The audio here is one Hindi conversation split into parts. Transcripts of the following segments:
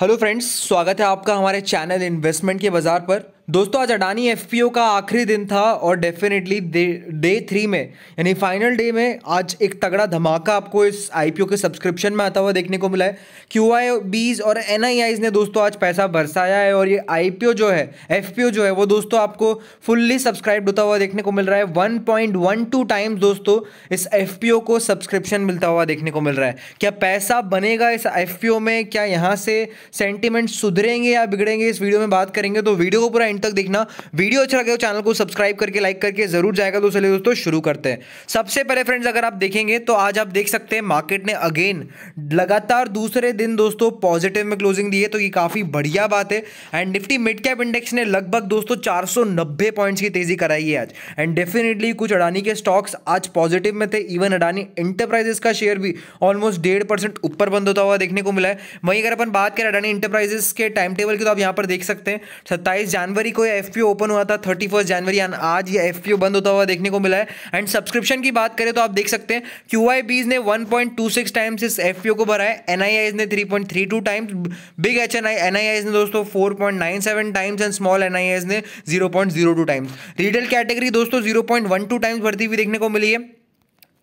हेलो फ्रेंड्स स्वागत है आपका हमारे चैनल इन्वेस्टमेंट के बाजार पर दोस्तों आज अडानी एफ का आखिरी दिन था और डेफिनेटली डे दे, थ्री में यानी फाइनल डे में आज एक तगड़ा धमाका आपको इस आई के सब्सक्रिप्शन में आता हुआ देखने को मिला है क्यू बीज और एन ने दोस्तों आज पैसा बरसाया है और ये आई जो है एफ जो है वो दोस्तों आपको फुल्ली सब्सक्राइब होता हुआ देखने को मिल रहा है one point one two times दोस्तों इस एफ को सब्सक्रिप्शन मिलता हुआ देखने को मिल रहा है क्या पैसा बनेगा इस एफ में क्या यहाँ से सेंटिमेंट सुधरेंगे या बिगड़ेंगे इस वीडियो में बात करेंगे तो वीडियो को पूरा एंड तक देखना वीडियो अच्छा लगे तो चैनल को सब्सक्राइब करके लाइक करके जरूर जाएगा तो चलिए दोस्तों शुरू करते हैं सबसे पहले फ्रेंड्स अगर आप देखेंगे तो आज आप देख सकते हैं मार्केट ने अगेन लगातार दूसरे दिन दोस्तों पॉजिटिव में क्लोजिंग दी है तो ये काफ़ी बढ़िया बात है and Nifty mid cap index ने लगभग दोस्तों चार पॉइंट्स की तेज़ी कराई है आज एंड डेफिनेटली कुछ अडानी के स्टॉक्स आज पॉजिटिव में थे इवन अडानी इंटरप्राइजेस का शेयर भी ऑलमोस्ट डेढ़ ऊपर बंद होता हुआ देखने को मिला है वहीं अगर अपन बात करें अडानी इंटरप्राइजेस के टाइम टेबल की तो आप यहाँ पर देख सकते हैं सत्ताईस जनवरी जनवरी को एफ पी ओपन हुआ था थर्टी फर्स्ट जनवरी एंड आज ये एफ पी ओ बंद होता हुआ देखने को मिला है एंड सब्सक्रिप्शन की बात करें तो आप देख सकते हैं क्यू आई बीज ने one point two six times इस एफ पी ओ को भरा है एन आई आईज ने three point three two times big H N I N I Is ने दोस्तों four point nine seven times and small N I Is ने zero point zero two times retail category दोस्तों zero point one two times भरती हुई देखने को मिली है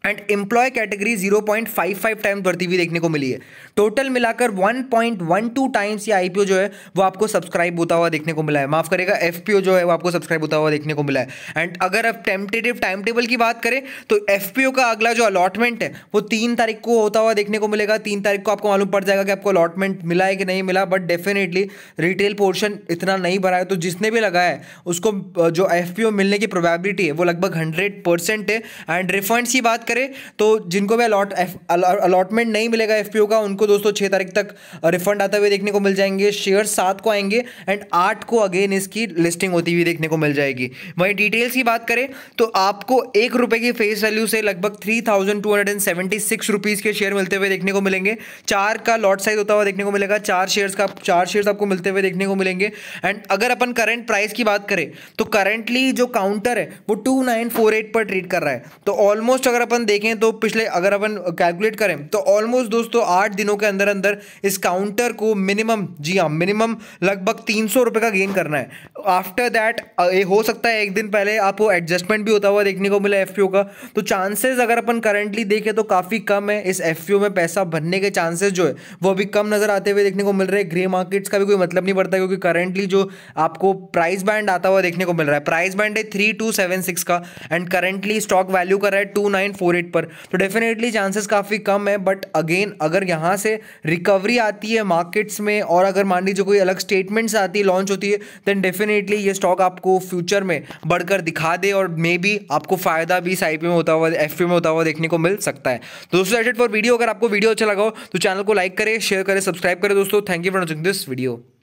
एंड एम्प्लॉय कैटेगरी 0.55 टाइम्स बढ़ती हुई देखने को मिली है टोटल मिलाकर 1.12 टाइम्स ये आईपीओ जो है वो आपको सब्सक्राइब होता हुआ देखने को मिला है माफ करेगा एफपीओ जो है वो आपको सब्सक्राइब होता हुआ देखने को मिला है एंड अगर आप टेम्पटेटिव टाइम टेबल की बात करें तो एफपीओ का अगला जो अलॉटमेंट है वो तीन तारीख को होता हुआ देखने को मिलेगा तीन तारीख को आपको मालूम पड़ जाएगा कि आपको अलॉटमेंट मिला है कि नहीं मिला बट डेफिनेटली रिटेल पोर्शन इतना नहीं भरा है तो जिसने भी लगाया है उसको जो एफ मिलने की प्रोबेबिलिटी है वो लगभग हंड्रेड है एंड रिफंड की बात करें करें तो जिनको भी अलॉट अलॉटमेंट नहीं मिलेगा एफ का उनको दोस्तों छः तारीख तक रिफंड आते हुए देखने को मिल जाएंगे शेयर सात को आएंगे एंड आठ को अगेन इसकी लिस्टिंग होती हुई देखने को मिल जाएगी वहीं डिटेल्स की बात करें तो आपको एक रुपये की फेस वैल्यू से लगभग three thousand two hundred and seventy six rupees के शेयर मिलते हुए देखने को मिलेंगे चार का लॉट साइज होता हुआ देखने को मिलेगा चार शेयर्स का चार शेयर्स आपको मिलते हुए देखने को मिलेंगे एंड अगर अपन करंट प्राइस की बात करें तो करंटली जो काउंटर है वो टू पर ट्रेड कर रहा है तो ऑलमोस्ट अगर अपन देखें तो पिछले अगर अपन कैलकुलेट करें तो ऑलमोस्ट दोस्तों आठ दिनों के अंदर अंदर इस काउंटर को मिनिमम जी हाँ मिनिमम लगभग तीन सौ रुपये का गेन करना है आफ्टर दैट ये हो सकता है एक दिन पहले आपको एडजस्टमेंट भी होता हुआ देखने को मिला एफ का तो चांसेस अगर अपन करेंटली देखें तो काफ़ी कम है इस एफ में पैसा भरने के चांसेस जो है वो अभी कम नज़र आते हुए देखने को मिल रहे हैं ग्रे मार्केट्स का भी कोई मतलब नहीं पड़ता क्योंकि करेंटली जो आपको प्राइस बैंड आता हुआ देखने को मिल रहा है प्राइस बैंड है थ्री टू सेवन सिक्स का एंड करेंटली स्टॉक वैल्यू कर रहा है टू नाइन फोर एट पर तो डेफिनेटली चांसेस काफ़ी कम है बट अगेन अगर यहाँ से रिकवरी आती है मार्केट्स में और अगर मान लीजिए कोई अलग स्टेटमेंट्स आती है लॉन्च होती है देन डेफिनेटली ये स्टॉक आपको फ्यूचर में बढ़कर दिखा दे और मे बी आपको फ़ायदा भी इस में होता हुआ एफ में होता हुआ देखने को मिल सकता है तो दोस्तों एडिट फॉर वीडियो अगर आपको वीडियो अच्छा लगा हो तो चैनल को लाइक करें शेयर करें सब्सक्राइब करें दोस्तों thank you for watching this video